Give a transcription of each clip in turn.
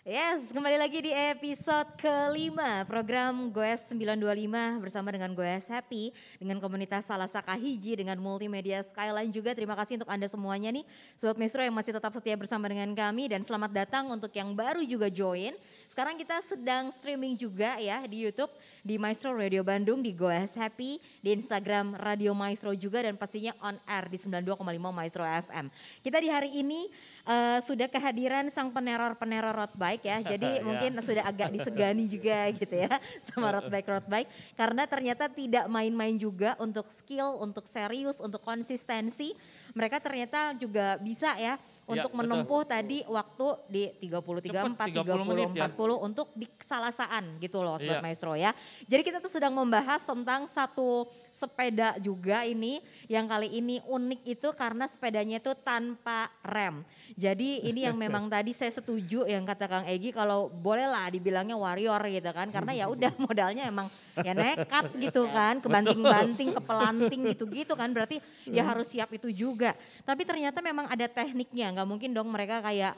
Yes, kembali lagi di episode kelima program Goes 925 bersama dengan Goes Happy, dengan komunitas Salasaka Hiji, dengan Multimedia Skyline juga. Terima kasih untuk Anda semuanya nih, Sobat Mesro yang masih tetap setia bersama dengan kami dan selamat datang untuk yang baru juga join. Sekarang kita sedang streaming juga ya di Youtube, di Maestro Radio Bandung, di Goes Happy, di Instagram Radio Maestro juga dan pastinya on air di 92,5 Maestro FM. Kita di hari ini uh, sudah kehadiran sang peneror-peneror road bike ya. Jadi ya. mungkin sudah agak disegani juga gitu ya sama road bike road bike karena ternyata tidak main-main juga untuk skill, untuk serius, untuk konsistensi. Mereka ternyata juga bisa ya, ya untuk ya, menempuh betul. tadi waktu di 33 Cepat, 4 30, 30 40 ya. untuk di kesalasaan gitu loh Sobat ya. Maestro ya. Jadi kita tuh sedang membahas tentang satu sepeda juga ini yang kali ini unik itu karena sepedanya itu tanpa rem. Jadi ini yang memang tadi saya setuju yang kata Kang Egi kalau bolehlah dibilangnya warrior gitu kan karena ya udah modalnya emang ya nekat gitu kan, kebanting-banting, kepelanting gitu-gitu kan berarti ya hmm. harus siap itu juga. Tapi ternyata memang ada tekniknya, nggak mungkin dong mereka kayak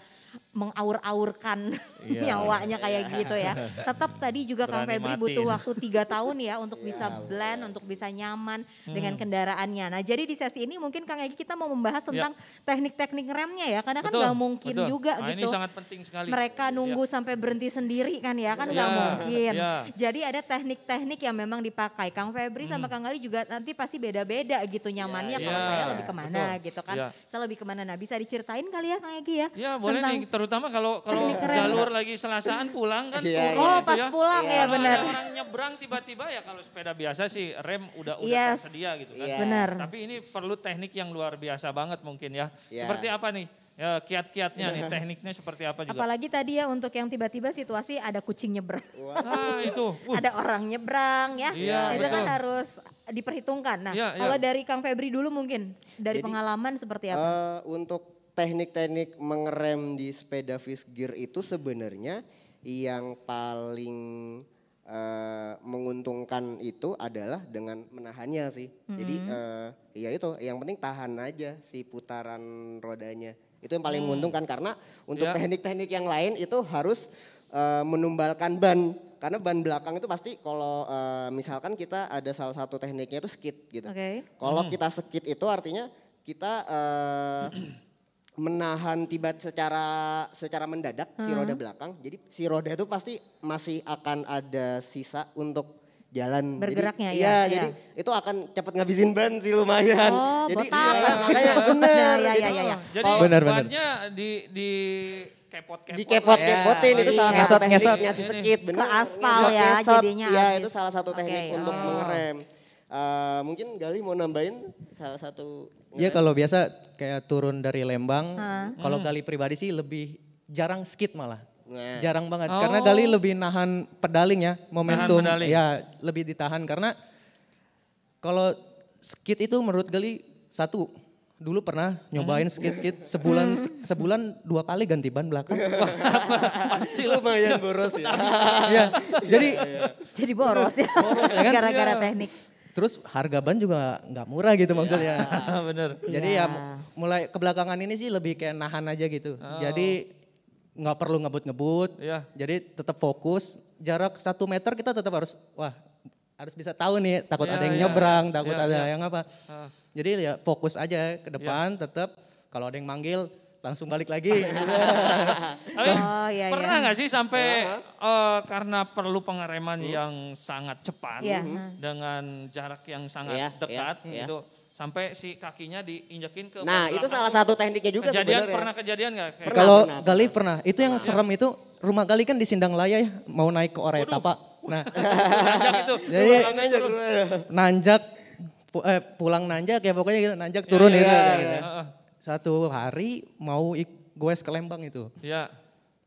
mengaur-aurkan yeah. nyawanya kayak iya. gitu ya. Tetap tadi juga Kang Febri butuh waktu tiga tahun ya untuk yeah. bisa blend, untuk bisa nyaman hmm. dengan kendaraannya. Nah jadi di sesi ini mungkin Kang Egi kita mau membahas iya. tentang teknik-teknik yeah. remnya ya. Karena kan nggak mungkin betul. juga nah, gitu. Ini sangat penting sekali. Mereka iya. nunggu yeah. sampai berhenti sendiri kan ya, kan nggak yeah. mungkin. Yeah. Jadi ada teknik-teknik yang memang dipakai. Kang Febri hmm. sama Kang Ali juga nanti pasti beda-beda gitu nyamannya. Yeah. Kalau yeah. saya lebih kemana betul. gitu kan. Yeah. Saya lebih kemana. Nah bisa diceritain kali ya Kang Egi ya. Yeah, tentang terutama kalau kalau jalur lagi selasaan pulang kan. Iya, iya. oh, gitu pas ya. pulang ya, ya benar. Orang nyebrang tiba-tiba ya kalau sepeda biasa sih rem udah udah yes. tersedia gitu kan. Yeah. Benar. Tapi ini perlu teknik yang luar biasa banget mungkin ya. Yeah. Seperti apa nih? ya, kiat-kiatnya nih tekniknya seperti apa juga. Apalagi tadi ya untuk yang tiba-tiba situasi ada kucing nyebrang. Wow. ah, itu. Uh. Ada orang nyebrang ya. Iya, itu kan harus diperhitungkan. Nah, iya, iya. kalau dari Kang Febri dulu mungkin dari Jadi, pengalaman seperti apa? Uh, untuk teknik-teknik mengerem di sepeda fish gear itu sebenarnya yang paling uh, menguntungkan itu adalah dengan menahannya sih. hmm Jadi uh, ya itu yang penting tahan aja si putaran rodanya. Itu yang paling hmm. menguntungkan karena untuk teknik iya. teknik-teknik yang lain itu harus uh, menumbalkan ban karena ban belakang itu pasti kalau uh, misalkan kita ada salah satu tekniknya itu skid gitu. Okay. Kalau hmm. kita skid itu artinya kita uh, menahan tiba secara secara mendadak hmm. si roda belakang. Jadi si roda itu pasti masih akan ada sisa untuk jalan bergeraknya iya, iya, jadi, ya, ya jadi itu akan cepat ngabisin ban sih lumayan oh, jadi botak. Ya, makanya benar ya, ya, ya, ya. jadi benar, benar. di di kepot-kepot. kepot kepotin ya. itu salah satu iya. tekniknya si sekit. benar aspal ya ngesot. jadinya. Iya itu salah satu teknik untuk oh. mengerem. Uh, mungkin Gali mau nambahin salah satu. Iya kalau biasa kayak turun dari Lembang. Kalau hmm. Gali pribadi sih lebih jarang skit malah. Nah. Jarang banget oh. karena Gali oh. lebih nahan pedaling ya, momentum nahan pedaling. ya lebih ditahan karena kalau skit itu menurut Gali satu dulu pernah nyobain hmm. skit-skit sebulan hmm. sebulan dua kali ganti ban belakang. Pasti lumayan boros ya. Iya, jadi iya, iya. jadi boros ya, ya kan? gara-gara teknik. Terus harga ban juga nggak murah gitu iya. maksudnya. Bener. Jadi ya. ya mulai kebelakangan ini sih lebih kayak nahan aja gitu. Oh. Jadi nggak perlu ngebut-ngebut. Yeah. Jadi tetap fokus. Jarak satu meter kita tetap harus wah harus bisa tahu nih takut yeah, ada yang yeah. nyebrang, iya, takut iya. ada yang apa. Uh. Jadi ya fokus aja ke depan tetap kalau ada yang manggil langsung balik lagi. Iya. oh, iya, iya, pernah nggak iya. sih sampai ya. uh, karena perlu pengereman hmm. yang sangat cepat ya. dengan jarak yang sangat ya, dekat ya, gitu ya. sampai si kakinya diinjakin ke Nah, itu salah satu tekniknya juga kejadian, sebenarnya. Pernah kejadian nggak? Kalau Gali pernah. pernah. Itu yang pernah. serem itu rumah Gali kan di Sindang Laya ya, mau naik ke Oreta, Pak. Nah, nanjak itu. Jadi, nanjak, nanjak, nanjak, eh, pulang nanjak ya pokoknya gitu, nanjak turun ya, ya, gitu. Ya, ya. Gitu satu hari mau gue ke Lembang itu. Iya.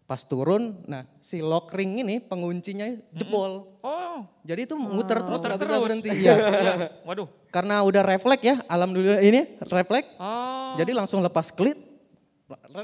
Pas turun, nah si lock ring ini penguncinya jebol. Mm -hmm. Oh. Jadi itu muter oh. terus nggak bisa berhenti. Iya. ya. Waduh. Karena udah refleks ya, alhamdulillah ini refleks. Oh. Jadi langsung lepas klit,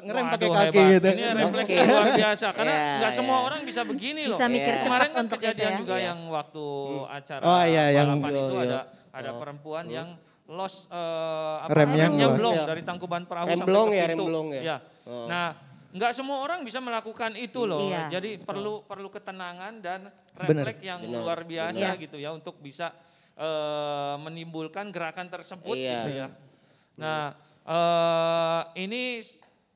ngerem pakai kaki hebat. gitu. Ini refleks okay. luar biasa karena iya, nggak yeah, semua yeah. orang bisa begini loh. Bisa mikir yeah. Iya. Kemarin kan untuk kejadian ya. juga yeah. yang waktu yeah. Mm. acara oh, iya, balapan yang, itu iya. ada ada oh. perempuan oh. yang los uh, apa remnya, remnya blong ya. dari tangkuban perahu rem sampai blong ke ya, rem blong ya. ya. Oh. Nah, nggak semua orang bisa melakukan itu loh. Iya. Jadi Betul. perlu perlu ketenangan dan refleks yang Bener. luar biasa Bener. gitu ya untuk bisa uh, menimbulkan gerakan tersebut iya. gitu ya. Nah, uh, ini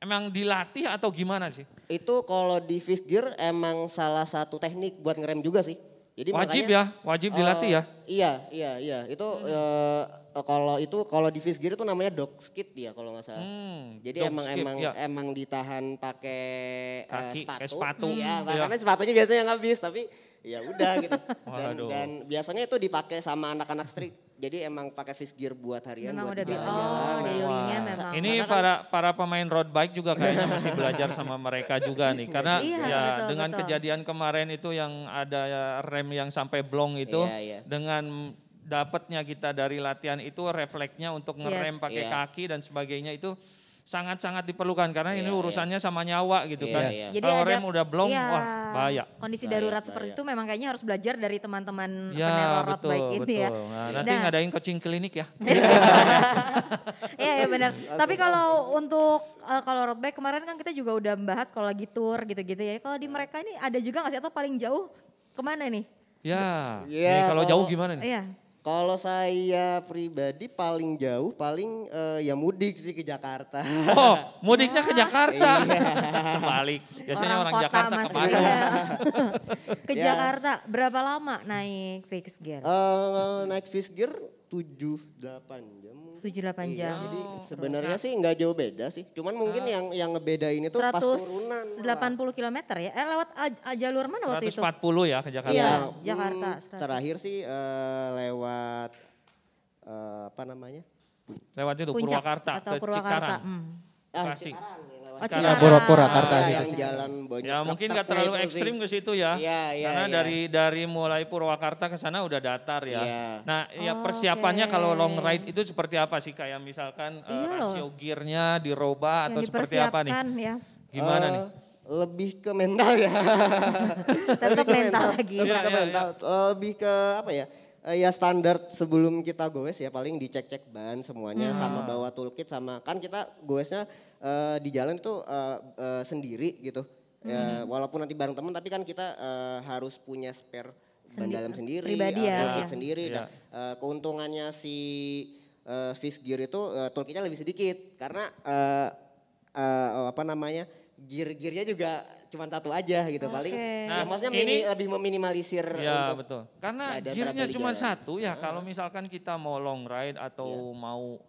emang dilatih atau gimana sih? Itu kalau di fifth gear emang salah satu teknik buat ngerem juga sih. Jadi wajib makanya, ya, wajib dilatih uh, ya. Iya, iya, iya. Itu hmm. uh, Eh, kalau itu kalau di fish gear itu namanya dog skid ya kalau nggak salah. Hmm, Jadi emang skip, emang ya. emang ditahan pakai uh, sepatu. sepatu. Iya, hmm, ya. karena iya. sepatunya biasanya yang habis tapi ya udah gitu. dan, dan biasanya itu dipakai sama anak-anak street. Jadi emang pakai fish gear buat harian memang buat udah jalan, oh, jalan. Wow. Ini kan, para para pemain road bike juga kayaknya masih belajar sama mereka juga nih karena iya, ya betul, dengan betul. kejadian kemarin itu yang ada rem yang sampai blong itu iya, iya. dengan dapatnya kita dari latihan itu refleksnya untuk ngerem yes, pakai yeah. kaki dan sebagainya itu sangat-sangat diperlukan karena yeah, ini iya, iya. urusannya yeah. sama nyawa gitu yeah, kan. Yeah. Jadi Kalau ada, rem udah blong, yeah, wah bahaya. Kondisi darurat bahaya. seperti itu memang kayaknya harus belajar dari teman-teman yeah, peneror road bike betul. ini ya. Nah, iya. nanti nah. ngadain coaching klinik ya. Iya ya benar. Tapi kalau untuk uh, kalau road bike kemarin kan kita juga udah membahas kalau lagi tour gitu-gitu ya. Kalau di mereka ini ada juga nggak sih atau paling jauh kemana nih? Ya, yeah. yeah, kalau jauh gimana nih? Iya. Yeah. Kalau saya pribadi paling jauh paling uh, ya mudik sih ke Jakarta. Oh, mudiknya ke Jakarta. Iya. Kebalik. Biasanya orang, orang kota Jakarta ya. ke Iya. ke Jakarta berapa lama naik fixed gear? Uh, naik fixed gear 7 8 jam tujuh delapan iya, jam. Iya, Jadi oh. sebenarnya nah. sih nggak jauh beda sih. Cuman mungkin oh. yang yang ngebeda ini tuh pas turunan. puluh kilometer ya. Eh lewat jalur mana waktu 140 empat puluh ya ke Jakarta. Iya, nah, hmm, Jakarta. Terakhir sih uh, lewat uh, apa namanya? Lewat itu Puncak Purwakarta atau ke Purwakarta. Cikarang. Hmm. Ah, Cikarang ya. Oh, Cilaboro Purwakarta ah, yang jalan banyak Ya mungkin nggak terlalu ekstrim ke situ ya. Iya, iya, Karena ya. dari dari mulai Purwakarta ke sana udah datar ya. ya. Nah, ya oh, persiapannya okay. kalau long ride itu seperti apa sih kayak misalkan eh, iya uh, rasio gearnya dirubah atau seperti apa nih? Ya. Gimana uh, nih? lebih ke mental ya. tetap mental, lagi. Tetap iya, ke iya, mental. Iya. Eh, lebih ke apa ya? ya standar sebelum kita goes ya paling dicek-cek ban semuanya hmm. sama bawa toolkit sama kan kita goesnya uh, di jalan tuh uh, uh, sendiri gitu. Ya, hmm. Ya, walaupun nanti bareng teman tapi kan kita uh, harus punya spare ban dalam sendiri, pribadi ya, ya. sendiri. Yeah. Nah, uh, keuntungannya si uh, fish gear itu uh, toolkitnya lebih sedikit karena uh, uh, apa namanya? gear-gearnya juga cuma satu aja gitu okay. paling. Ya nah, ya maksudnya ini, mini, lebih meminimalisir ya, untuk betul. Karena gearnya cuma satu ya kalau misalkan kita mau long ride atau yeah. mau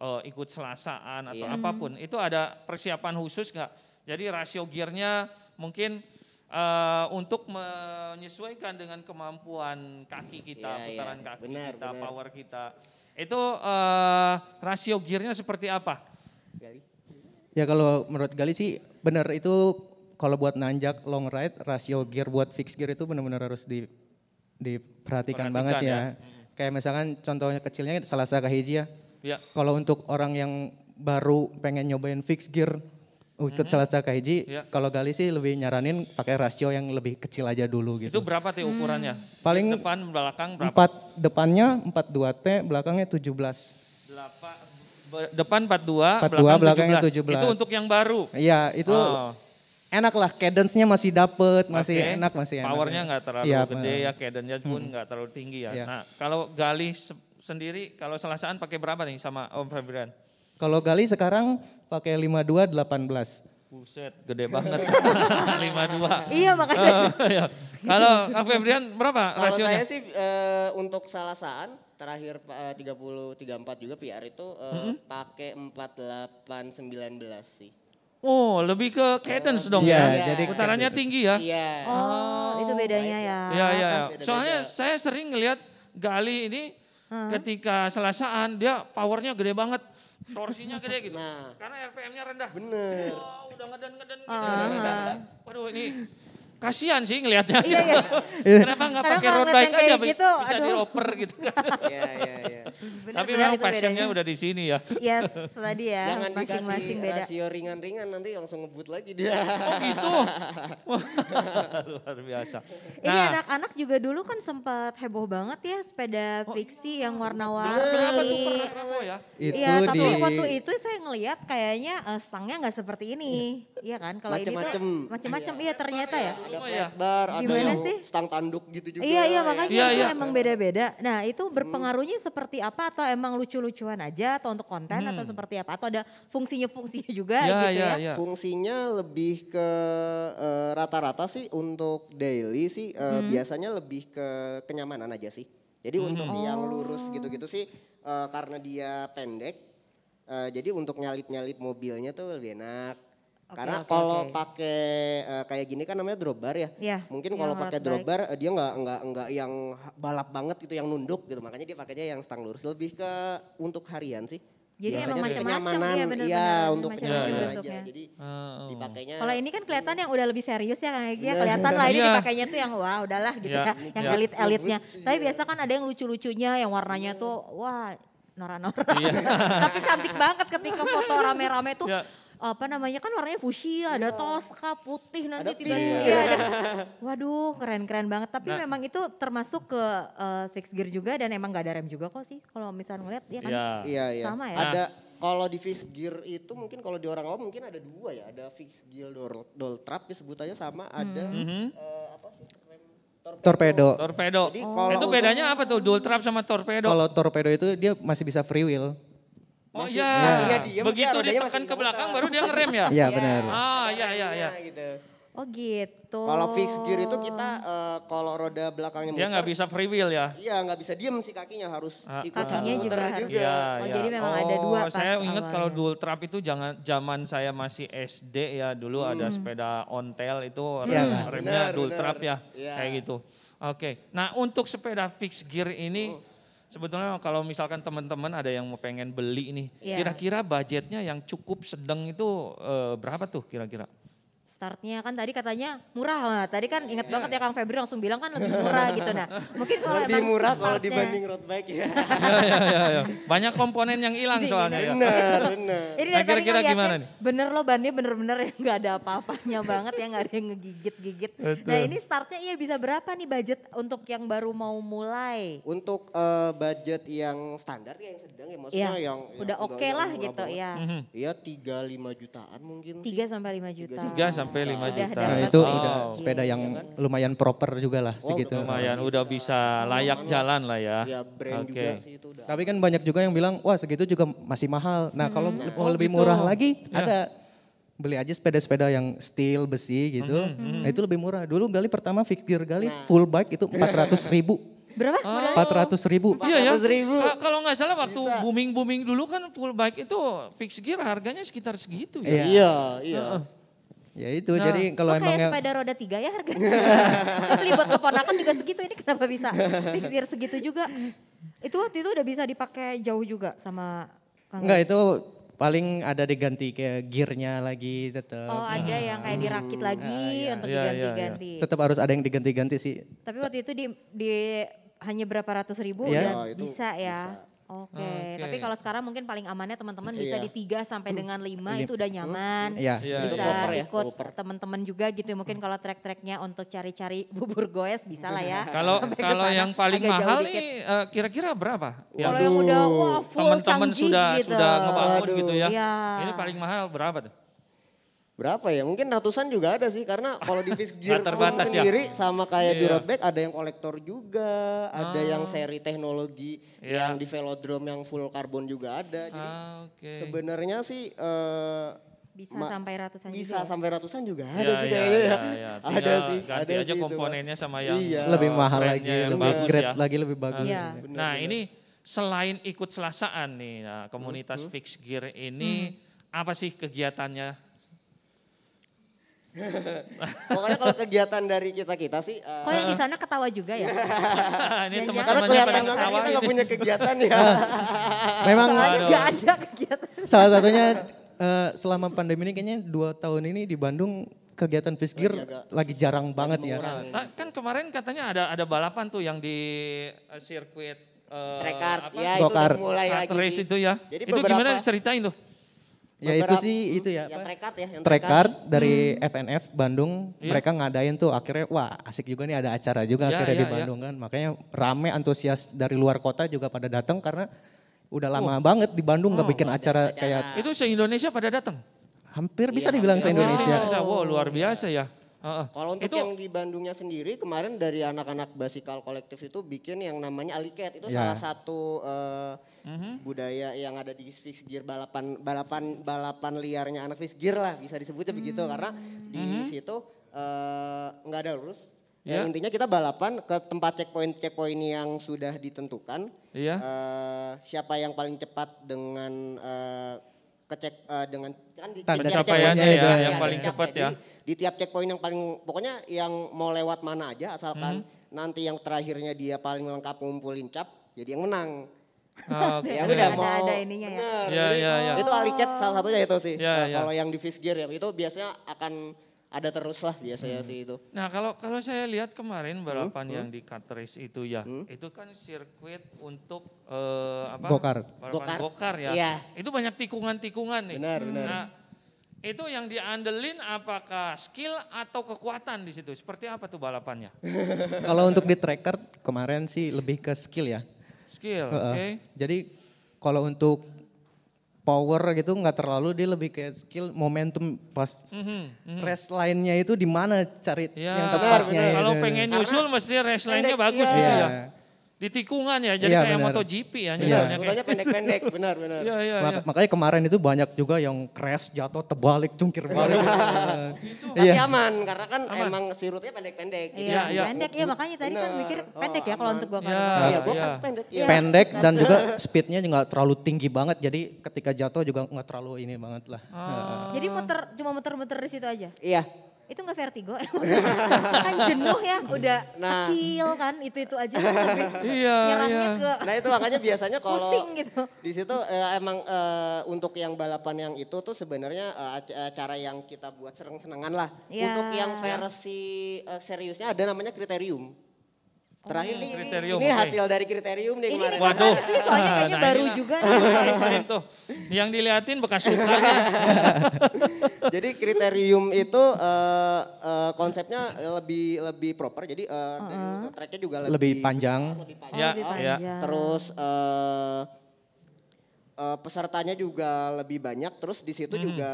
uh, ikut selasaan atau yeah. apapun. Itu ada persiapan khusus nggak? Jadi rasio gearnya mungkin uh, untuk menyesuaikan dengan kemampuan kaki kita, yeah, iya. putaran yeah. kaki benar, kita, benar. power kita. Itu uh, rasio gearnya seperti apa? Gali. Ya kalau menurut Gali sih benar itu kalau buat nanjak long ride rasio gear buat fixed gear itu benar-benar harus di diperhatikan Perhatikan banget ya. ya. Kayak misalkan contohnya kecilnya salah satu hiji ya Ya. Kalau untuk orang yang baru pengen nyobain fix gear oh, ikut mm -hmm. satu Kaiji, ya. kalau Gali sih lebih nyaranin pakai rasio yang lebih kecil aja dulu gitu. Itu berapa sih ukurannya? Hmm. Paling depan belakang berapa? Empat depannya 42 t, belakangnya 17. Delapan. depan 42, 42 belakang belakangnya 17. 17. Itu untuk yang baru. Iya, itu oh. enak lah cadence-nya masih dapet, masih enak, masih enak. Powernya ya. nggak iya, terlalu ya, gede ya, cadence-nya pun hmm. nggak hmm. terlalu tinggi ya. ya. Nah, kalau Gali sendiri kalau selasaan pakai berapa nih sama Om Febrian? Kalau Gali sekarang pakai delapan belas. Buset, gede banget. 52. Iya makanya. Oh, iya. Kalau Kak Febrian berapa Kalau rasionya? saya sih e, untuk selasaan terakhir eh, puluh 30 34 juga PR itu eh, pakai mm -hmm. pakai belas sih. Oh, lebih ke cadence oh, dong iya, ya. Jadi putarannya tinggi ya. Iya. Oh, oh, itu bedanya ya. Iya, iya. Soalnya saya sering ngelihat Gali ini Ketika selasaan dia powernya gede banget, torsinya gede gitu. Nah. Karena RPM-nya rendah. Bener. Oh, udah ngeden-ngeden gitu. Uh -huh. Waduh ini Kasihan sih ngelihatnya. Iya, iya. Kenapa nggak pakai road bike aja? Gitu, bisa aduh. diroper gitu kan. Iya, iya, iya. Tapi memang passionnya udah di sini ya. Yes, tadi ya. Jangan masing-masing beda. rasio ringan-ringan nanti langsung ngebut lagi dia. Oh gitu? Luar biasa. Nah, Ini anak-anak juga dulu kan sempat heboh banget ya sepeda oh, iya. fiksi oh, yang warna-warni. ya? Itu ya, tapi waktu itu saya ngelihat kayaknya uh, stangnya nggak seperti ini. Iya kan? Kalau ini tuh iya. macam-macam. Iya ternyata ya ada oh, iya. flat bar, ada Gimana yang sih? stang tanduk gitu juga. Iya, iya makanya iya. itu iya. emang beda-beda. Nah itu hmm. berpengaruhnya hmm. seperti apa atau emang lucu-lucuan aja atau untuk konten hmm. atau seperti apa? Atau ada fungsinya-fungsinya juga iya, gitu ya, gitu ya, Fungsinya lebih ke eh, rata-rata uh, sih untuk daily sih uh, hmm. biasanya lebih ke kenyamanan aja sih. Jadi hmm. untuk oh. yang lurus oh. gitu-gitu sih uh, karena dia pendek. Uh, jadi untuk nyalip-nyalip mobilnya tuh lebih enak karena okay, kalau okay. pakai uh, kayak gini kan namanya drop ya. Yeah, Mungkin iya, kalau pakai drop uh, eh, dia nggak nggak nggak yang balap banget itu yang nunduk gitu. Makanya dia pakainya yang stang lurus lebih ke untuk harian sih. Jadi Biasanya emang macam-macam ya benar Iya, untuk kenyamanan aja. Ya. Jadi ah, oh. dipakainya. Kalau ini kan kelihatan yang udah lebih serius ya kayak gini ya. Iya. Kelihatan lah ini iya. dipakainya tuh yang wah udahlah gitu ya. ya. Yang elit-elitnya. Tapi biasa kan ada yang lucu-lucunya yang warnanya tuh wah Nora-nora, tapi cantik banget ketika foto rame-rame tuh apa namanya kan warnanya fuchsia, iya. ada toska putih nanti tiba-tiba yeah. ada. Waduh, keren-keren banget. Tapi nah, memang itu termasuk ke uh, eh, fixed gear juga dan emang gak ada rem juga kok sih. Kalau misalnya ngeliat ya kan iya, iya. iya. sama ya. Ada kalau di fixed gear itu mungkin kalau di orang awam mungkin ada dua ya. Ada fixed gear door, door trap disebutannya sama ada hmm. uh, apa sih torpedo. Torpedo. torpedo. Jadi oh. Itu bedanya apa tuh dual trap sama torpedo? Kalau torpedo itu dia masih bisa free wheel. Oh Masih, iya. iya. ya. diem, begitu dia ditekan ke belakang baru dia ngerem ya? Iya benar. Iya, ah iya iya iya. Gitu. Oh gitu. Kalau fix gear itu kita uh, kalau roda belakangnya muter. Dia nggak bisa free wheel ya? Iya nggak bisa diem si kakinya harus ah, ikut kakinya juga, juga. juga. Ya, oh ya. jadi memang oh, ada dua oh, pas Saya ingat kalau dual trap itu jangan zaman saya masih SD ya dulu hmm. ada sepeda ontel itu ya, remnya bener, dual trap ya, ya kayak gitu. Oke, nah untuk sepeda fix gear ini oh sebetulnya kalau misalkan teman-teman ada yang mau pengen beli nih, iya. kira-kira budgetnya yang cukup sedang itu uh, berapa tuh kira-kira? startnya kan tadi katanya murah lah. Tadi kan ingat yeah. banget ya Kang Febri langsung bilang kan lebih murah gitu. Nah mungkin kalau lebih murah startnya... kalau dibanding road bike ya. ya, ya, ya, ya. Banyak komponen yang hilang soalnya. Bener, ya. bener. Ini nah, kira -kira gimana nih? Bener loh bannya bener-bener yang gak ada apa-apanya banget ya. Gak ada yang ngegigit-gigit. Nah ini startnya iya bisa berapa nih budget untuk yang baru mau mulai? Untuk uh, budget yang standar ya yang sedang ya maksudnya ya, yang. Udah oke okay lah gitu banget. ya. Iya tiga lima jutaan mungkin. Tiga sampai lima juta. 3 sampai 5 juta. Nah, itu oh. udah sepeda yang lumayan proper juga lah oh, segitu. Lumayan udah bisa layak iya. jalan lah ya. ya brand okay. Tapi kan banyak juga yang bilang, "Wah, segitu juga masih mahal." Nah, kalau hmm. mau oh, lebih gitu. murah lagi ya. ada beli aja sepeda-sepeda yang steel besi gitu. Mm -hmm. Nah, itu lebih murah. Dulu Gali pertama figure Gali nah. full bike itu 400 ribu. Berapa? Ah. Empat oh. ratus ribu. Iya ya. ribu. kalau nggak salah waktu booming booming dulu kan full bike itu fix gear harganya sekitar segitu ya. Iya iya. Uh -uh. Ya itu, nah. jadi kalau emang oh, kayak sepeda roda tiga ya harganya. Saya beli buat keponakan juga segitu, ini kenapa bisa pikir segitu juga. Itu waktu itu udah bisa dipakai jauh juga sama Kang Enggak itu paling ada diganti kayak gearnya lagi tetap. Oh ada yang kayak hmm. dirakit lagi ah, untuk diganti-ganti. Iya iya. iya. tetap harus ada yang diganti-ganti sih. Tapi waktu itu di, di hanya berapa ratus ribu ya. ya, bisa ya. Bisa Oke, okay. tapi kalau sekarang mungkin paling amannya teman-teman bisa yeah. di tiga sampai dengan lima itu udah nyaman. Iya. iya. Bisa yeah. ikut teman-teman juga gitu. Ya. Mungkin kalau trek-treknya untuk cari-cari bubur goes bisa lah ya. Kalau kalau yang paling mahal nih eh, kira-kira berapa? Kalau yang udah wah full teman-teman sudah gitu. sudah ngebangun Aduh. gitu ya. Yeah. Ini paling mahal berapa tuh? berapa ya? Mungkin ratusan juga ada sih karena kalau di Fish Gear pun ya. sendiri ya. sama kayak yeah. di bike ada yang kolektor juga, ah. ada yang ah. seri teknologi yeah. yang di Velodrome yang full karbon juga ada. Jadi ah, okay. sebenarnya sih uh, bisa Ma sampai ratusan bisa juga. Ya? sampai ratusan juga iya, ada ya, sih iya, kayaknya ya, ya. ya. ada sih ada aja sih komponennya sama yang iya. lebih mahal lagi yang lebih bagus grade ya. lagi lebih bagus ya. nah ini selain ikut selasaan nih nah, komunitas uh-huh. Hmm, hmm. fix gear ini uh-huh. apa sih kegiatannya Pokoknya kalau kegiatan dari kita kita sih. Uh... Kok yang di sana ketawa juga ya? ini teman Karena kelihatan banget kita gak gitu. punya kegiatan ya. Eh, memang nggak ada kegiatan. Salah satunya uh, selama pandemi ini kayaknya dua tahun ini di Bandung kegiatan Fiskir lagi, lagi jarang lagi banget ya. Nah, kan kemarin katanya ada ada balapan tuh yang di sirkuit uh, Trekart, ya, itu mulai lagi. itu ya. Jadi itu beberapa, gimana ceritain tuh? Ya itu sih hmm, itu ya. Yang trekart ya. Yang trekart dari hmm. FNF Bandung. Yeah. Mereka ngadain tuh akhirnya wah asik juga nih ada acara juga yeah, akhirnya yeah, di ya. Bandung yeah. kan. Makanya rame antusias dari luar kota juga pada datang karena udah lama oh. banget di Bandung nggak gak oh, bikin acara, acara kayak. Itu se-Indonesia pada datang? Hampir bisa yeah, dibilang se-Indonesia. Wow. wow luar biasa ya. Uh, uh. Kalau untuk itu, yang di Bandungnya sendiri kemarin dari anak-anak Basikal Kolektif itu bikin yang namanya Aliket itu yeah. salah satu uh, mm-hmm. budaya yang ada di fix gear balapan balapan balapan liarnya anak fix gear lah bisa disebutnya mm-hmm. begitu karena di mm-hmm. situ eh, nggak uh, ada lurus Ya. Yeah. intinya kita balapan ke tempat checkpoint checkpoint yang sudah ditentukan. Yeah. Iya. Uh, siapa yang paling cepat dengan uh, eh, kecek uh, eh, dengan kan di Tanda capaiannya checkpointnya kan ya, ya, yang paling cepat ya. Di, di tiap checkpoint yang paling pokoknya yang mau lewat mana aja asalkan hmm. nanti yang terakhirnya dia paling lengkap ngumpulin cap jadi ya yang menang. Oh, ya udah mau ada ininya ya. Bener. Ya, ya, ya. Itu alicat salah satunya itu sih. Ya, nah, ya. Kalau yang di fish gear ya itu biasanya akan ada terus lah biasanya hmm. sih itu. Nah kalau kalau saya lihat kemarin hmm? balapan hmm, yang hmm. di race itu ya, hmm. itu kan sirkuit untuk uh, apa? Gokar. Gokar. Gokar ya. ya. Itu banyak tikungan-tikungan nih. Benar, benar. Nah, itu yang diandelin apakah skill atau kekuatan di situ? Seperti apa tuh balapannya? kalau untuk di tracker kemarin sih lebih ke skill ya skill, uh -uh. oke. Okay. Jadi kalau untuk power gitu nggak terlalu dia lebih kayak skill momentum pas mm -hmm, mm -hmm. rest lainnya itu di mana cari ya, yang tepatnya. Gitu. Kalau pengen nyusul mesti rest lainnya bagus ya. gitu ya. Iya. Di tikungan ya, jadi ya, kayak bener. MotoGP ya. Iya. Rutanya pendek-pendek, benar benar. Ya, ya, Mak ya. Makanya kemarin itu banyak juga yang crash, jatuh, terbalik, cungkir balik. gitu. Tapi ya. aman, karena kan aman. emang si rutenya pendek-pendek. Gitu. ya. Pendek ya, makanya tadi bener. kan mikir oh, pendek ya kalau untuk gue. Iya, ya, gue iya. kan pendek ya. Pendek dan juga speednya gak terlalu tinggi banget, jadi ketika jatuh juga nggak terlalu ini banget lah. Ah. Jadi muter, cuma muter-muter di situ aja? Iya. Itu nggak vertigo? kan jenuh ya, udah nah. kecil kan, itu-itu aja. iya, iya. Ke nah itu makanya biasanya kalau gitu. di situ eh, emang eh, untuk yang balapan yang itu tuh sebenarnya eh, eh cara yang kita buat seneng-senengan lah. Ya. Untuk yang versi eh, seriusnya ada namanya kriterium. Terakhir oh. nih ini, ini okay. hasil dari kriterium nih kemarin. Ini Waduh. sih soalnya kayaknya nah, baru ini, nah, juga. Nah. Nih. Nah, tuh. Yang dilihatin bekas sukanya. jadi kriterium itu uh, uh, konsepnya lebih lebih proper. Jadi uh, uh -huh. tracknya juga lebih, lebih panjang. Lebih oh, panjang. Oh, lebih Ya. ya. Terus uh, uh, pesertanya juga lebih banyak. Terus di situ hmm. juga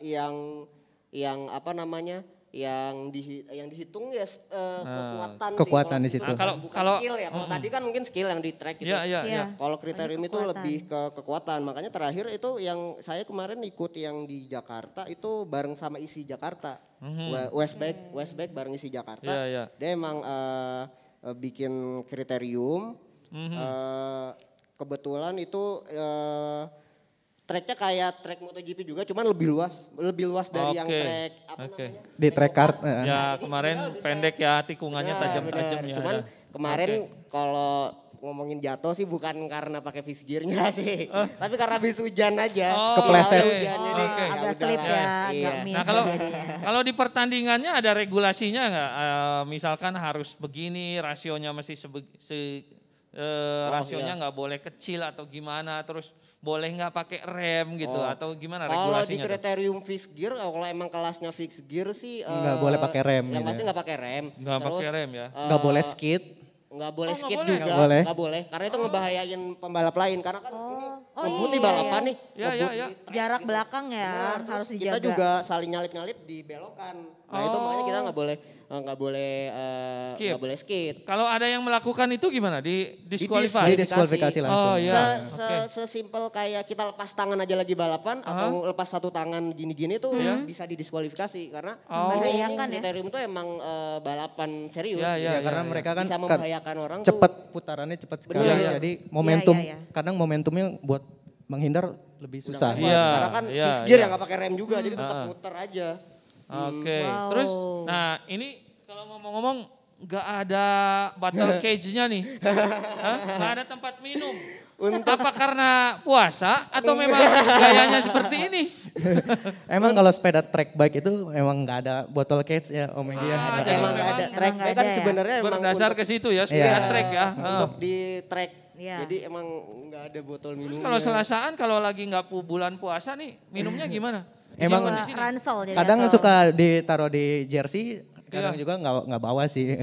yang yang apa namanya? yang di yang dihitung ya uh, kekuatan kekuatan di situ. kalau bukan kalau, skill ya. Kalau uh, tadi kan mungkin skill yang di track gitu. Yeah, iya, yeah. Iya. Kalau kriterium itu lebih ke kekuatan. Makanya terakhir itu yang saya kemarin ikut yang di Jakarta itu bareng sama isi Jakarta. Mm-hmm. Westback hmm. Westback bareng isi Jakarta. Iya, iya. Dia emang uh, bikin kriterium mm-hmm. uh, kebetulan itu uh, Treknya kayak trek MotoGP juga, cuman lebih luas, lebih luas dari okay. yang trek apa okay. namanya? Di trek kart. Ya, ya kemarin pendek ya tikungannya nah, tajam-tajam ya. Cuman ya. kemarin okay. kalau ngomongin jatuh sih bukan karena pakai fish gearnya sih, uh. tapi karena habis hujan aja. Oh, Kepleset. Okay. oh, okay. Agak slip ya, iya. Nah, miss. Nah kalau kalau di pertandingannya ada regulasinya nggak? Uh, misalkan harus begini, rasionya masih sebe, se, e, rasionya nggak iya. boleh kecil atau gimana terus boleh nggak pakai rem gitu oh. atau gimana kalau regulasinya? Kalau di kriterium fix fixed gear eh, kalau emang kelasnya fixed gear sih eh, nggak uh, boleh pakai rem. Yang gitu pasti ya. nggak pakai rem. Nggak pakai rem ya. Nggak uh, boleh skid. Nggak boleh oh, skid juga, nggak boleh. boleh. Karena itu oh. ngebahayain pembalap lain karena kan oh. ini Oh, oh iya, balapan iya, iya. nih. Iya, iya, iya. Jarak gitu. belakang ya Benar, harus dijaga. Kita juga saling nyalip-nyalip di belokan. Nah oh. itu makanya kita oh. nggak boleh Eh, nggak boleh eh, nggak uh, boleh skip. Kalau ada yang melakukan itu gimana? Di diskualifikasi. Di diskualifikasi langsung. Oh, iya. se, se, kayak kita lepas tangan aja lagi balapan uh-huh. atau lepas satu tangan gini-gini tuh yeah. bisa didiskualifikasi karena oh. ini, ini ya? kriterium tuh emang uh, balapan serius. Ya, ya, ya, karena ya, mereka kan bisa kan membahayakan orang. Cepat putarannya cepat sekali. Ya, ya. Jadi iya, iya. momentum ya, ya, ya. kadang momentumnya buat menghindar lebih susah. Iya. Karena kan ya, gear ya. yang nggak pakai rem juga, hmm. jadi tetap putar ah. aja. Oke. Okay. Wow. Terus, nah ini kalau ngomong-ngomong nggak ada battle cage-nya nih, nggak ada tempat minum. Untuk... Apa karena puasa atau memang gayanya seperti ini? emang kalau sepeda track bike itu emang nggak ada botol cage ya Om Egy? Ya? ah, ya? Emang nggak kan ada track ya? bike kan sebenarnya emang berdasar ke situ ya iya. sepeda yeah. track ya. Untuk ah. di track Ya. Jadi emang nggak ada botol minum. Terus kalau selasaan kalau lagi nggak bulan puasa nih minumnya gimana? Iya, Emang Jawa. ransel jadi kadang atau... suka ditaruh di jersey, kadang iya. juga nggak nggak bawa sih.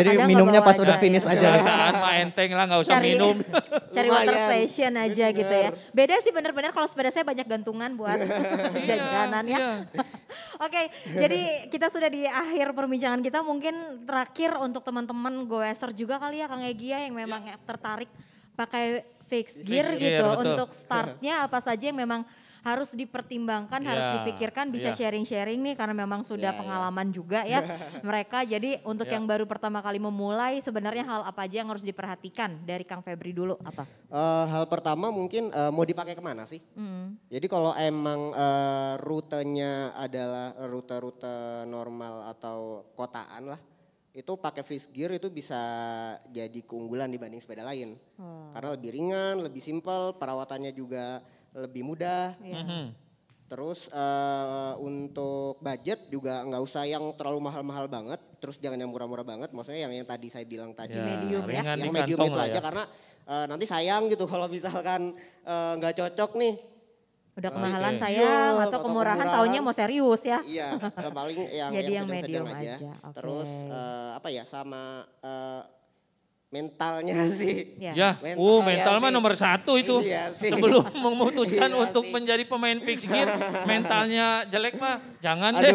Jadi kadang minumnya pas aja. udah finish iya, aja. Saat enteng lah nggak usah cari, minum. Cari water station aja bener. gitu ya. Beda sih benar-benar kalau sepeda saya banyak gantungan buat iya, jajanan ya. Oke, jadi kita sudah di akhir perbincangan kita mungkin terakhir untuk teman-teman goeser juga kali ya Kang Egia ya, yang memang tertarik pakai fix gear, fix gitu. gear gitu betul. untuk startnya apa saja yang memang harus dipertimbangkan, yeah. harus iya, dipikirkan, bisa iya. sharing-sharing yeah. nih karena memang sudah yeah, iya. pengalaman yeah. juga ya mereka. Jadi untuk yeah. yang baru pertama kali memulai sebenarnya hal apa aja yang harus diperhatikan dari Kang Febri dulu apa? Uh, hal pertama mungkin uh, mau dipakai kemana sih? Mm. Jadi kalau emang uh, rutenya adalah rute-rute normal atau kotaan lah itu pakai fixed gear itu bisa jadi keunggulan dibanding sepeda lain. Hmm. Karena lebih ringan, lebih simpel, perawatannya juga lebih mudah. Yeah. Mm -hmm. Terus uh, untuk budget juga nggak usah yang terlalu mahal-mahal banget. Terus jangan yang murah-murah banget. Maksudnya yang yang tadi saya bilang tadi. Yeah. Medium ya. yang medium itu aja ya. karena uh, nanti sayang gitu kalau misalkan eh, nggak uh, cocok nih. Udah kemahalan okay. Iya. sayang iya, atau, kemurahan, kemurahan tahunnya mau serius ya. Iya, paling yang, Jadi yang, yang medium, medium aja. aja. Okay. Terus uh, apa ya sama... Uh, mentalnya iya. sih. Iya. Ya, ya. Mental uh mental mah nomor satu itu. Iya sih. Sebelum memutuskan iya untuk sih. menjadi pemain fix gear, mentalnya jelek mah jangan Aduh, deh.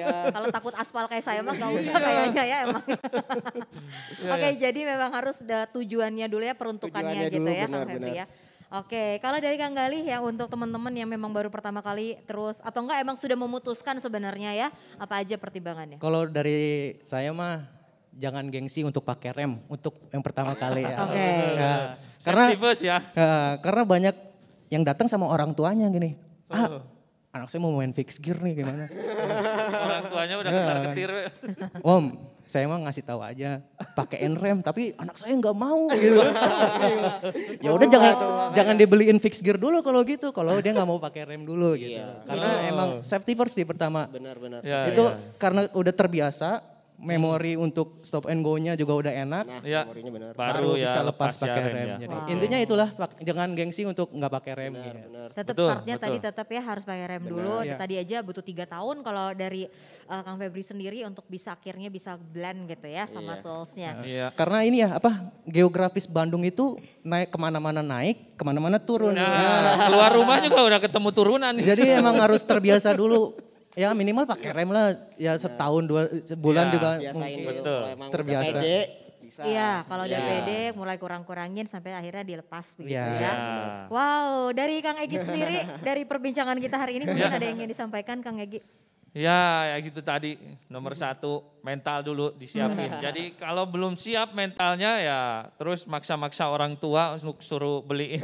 Iya. Kalau takut aspal kayak saya mah gak usah iya. kayaknya ya emang. ya, Oke, ya. jadi memang harus ada tujuannya dulu ya peruntukannya tujuannya gitu dulu, ya benar, Kang Happy ya. Oke, kalau dari Kang Galih ya untuk teman-teman yang memang baru pertama kali terus atau enggak emang sudah memutuskan sebenarnya ya apa aja pertimbangannya? Kalau dari saya mah jangan gengsi untuk pakai rem untuk yang pertama kali ya. Oke. Okay. Ya, nah, karena first ya. Nah, karena banyak yang datang sama orang tuanya gini. Ah, oh. anak saya mau main fix gear nih gimana? orang tuanya udah ya. ketar ketir. Om, saya emang ngasih tahu aja pakai rem tapi anak saya nggak mau gitu. ya udah jangan jangan dibeliin fix gear dulu kalau gitu kalau dia nggak mau pakai rem dulu iya. gitu. Iya. Karena emang safety first sih pertama. Benar benar. Ya, itu ya. karena udah terbiasa memori hmm. untuk stop and go-nya juga udah enak. Nah, ya. memorinya benar. Baru, Baru ya, bisa lepas, lepas pakai ya, rem. rem ya. Jadi wow. intinya itulah jangan gengsi untuk nggak pakai rem. Benar, ya. benar. Tetap betul, startnya betul. tadi tetap ya harus pakai rem benar. dulu. Ya. Tadi aja butuh tiga tahun kalau dari uh, Kang Febri sendiri untuk bisa akhirnya bisa blend gitu ya sama yeah. toolsnya. Nah, iya. Karena ini ya apa geografis Bandung itu naik kemana-mana naik, kemana-mana turun. Nah, ya. keluar rumah juga udah ketemu turunan. Jadi emang harus terbiasa dulu Ya minimal pakai rem lah ya iya. setahun dua bulan ya, juga mungkin. Betul. Gitu. terbiasa. Iya, kalau udah ya. pede mulai kurang-kurangin sampai akhirnya dilepas begitu iya. ya. ya. Wow, dari Kang Egi sendiri dari perbincangan kita hari ini mungkin iya. ada yang ingin disampaikan Kang Egi? Ya, ya gitu tadi. Nomor hmm. satu, mental dulu disiapin. Jadi kalau belum siap mentalnya ya terus maksa-maksa orang tua untuk suruh beliin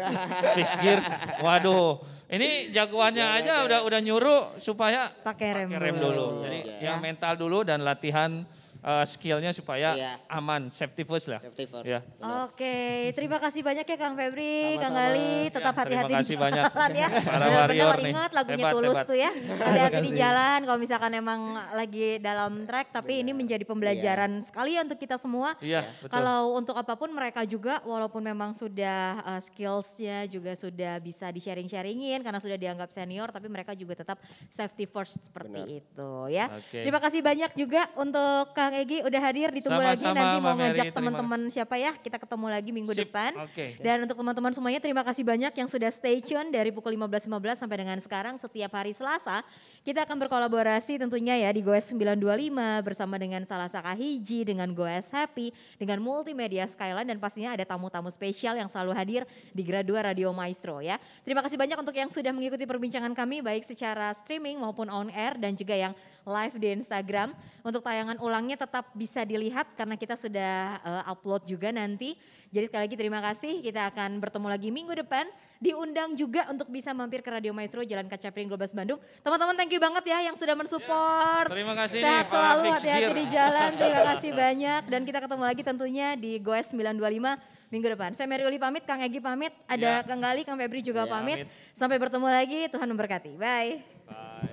frisgir. Waduh, ini jagoannya ya, aja ya. udah udah nyuruh supaya pakai rem, rem dulu. dulu. Jadi ya. yang mental dulu dan latihan uh, skillnya supaya yeah. aman, safety first lah. Safety first. Yeah. Iya. Oke, okay. terima kasih banyak ya Kang Febri, Sama-sama. Kang Ali, iya, tetap hati-hati ya, hati -hati di jalan ya. Para warrior Ingat lagunya hebat, Tulus hebat. tuh ya. Hati-hati di jalan kalau misalkan emang lagi dalam track tapi yeah. ini menjadi pembelajaran yeah. sekali ya untuk kita semua. Iya, iya, betul. Kalau untuk apapun mereka juga walaupun memang sudah uh, skillsnya juga sudah bisa di-sharing-sharingin karena sudah dianggap senior tapi mereka juga tetap safety first seperti Benar. itu ya. Okay. Terima kasih banyak juga untuk Kang Bang Egi udah hadir. Ditunggu Sama-sama, lagi nanti mau ngajak teman-teman siapa ya. Kita ketemu lagi minggu Sip. depan. Okay. Dan untuk teman-teman semuanya terima kasih banyak yang sudah stay tune dari pukul 15.15 sampai dengan sekarang setiap hari Selasa. Kita akan berkolaborasi tentunya ya di Goes 925 bersama dengan Salasa Kahiji dengan Goes Happy, dengan Multimedia Skyline dan pastinya ada tamu-tamu spesial yang selalu hadir di Gradua Radio Maestro ya. Terima kasih banyak untuk yang sudah mengikuti perbincangan kami baik secara streaming maupun on air dan juga yang live di Instagram. Untuk tayangan ulangnya tetap bisa dilihat karena kita sudah uh, upload juga nanti. Jadi sekali lagi terima kasih. Kita akan bertemu lagi minggu depan. Diundang juga untuk bisa mampir ke Radio Maestro Jalan Kacapring 12 Bandung. Teman-teman thank you banget ya yang sudah mensupport. Ya, terima kasih. Sehat selalu hati-hati di jalan. Terima kasih banyak. Dan kita ketemu lagi tentunya di Goes 925 minggu depan. Saya Mary Uli pamit, Kang Egi pamit, ada ya. Kang Gali, Kang Febri juga ya, pamit. Amin. Sampai bertemu lagi, Tuhan memberkati. Bye. Bye.